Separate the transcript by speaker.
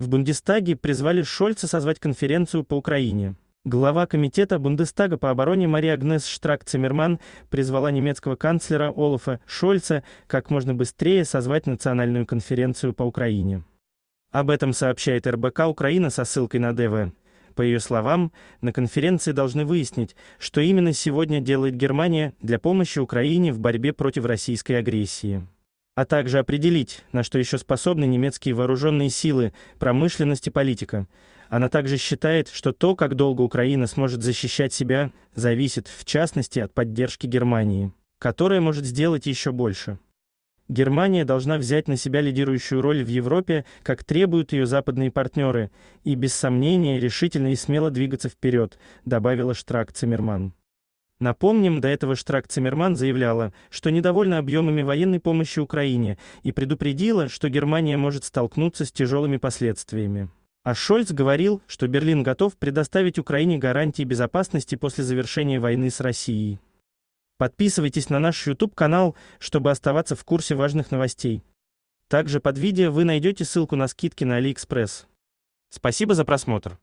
Speaker 1: В Бундестаге призвали Шольца созвать конференцию по Украине. Глава комитета Бундестага по обороне Мария Агнес Штрак-Циммерман призвала немецкого канцлера Олафа Шольца как можно быстрее созвать национальную конференцию по Украине. Об этом сообщает РБК «Украина» со ссылкой на ДВ. По ее словам, на конференции должны выяснить, что именно сегодня делает Германия для помощи Украине в борьбе против российской агрессии а также определить, на что еще способны немецкие вооруженные силы, промышленность и политика. Она также считает, что то, как долго Украина сможет защищать себя, зависит, в частности, от поддержки Германии, которая может сделать еще больше. Германия должна взять на себя лидирующую роль в Европе, как требуют ее западные партнеры, и без сомнения решительно и смело двигаться вперед, добавила Штрак Циммерман. Напомним, до этого Штрак Циммерман заявляла, что недовольна объемами военной помощи Украине и предупредила, что Германия может столкнуться с тяжелыми последствиями. А Шольц говорил, что Берлин готов предоставить Украине гарантии безопасности после завершения войны с Россией. Подписывайтесь на наш YouTube-канал, чтобы оставаться в курсе важных новостей. Также под видео вы найдете ссылку на скидки на AliExpress. Спасибо за просмотр.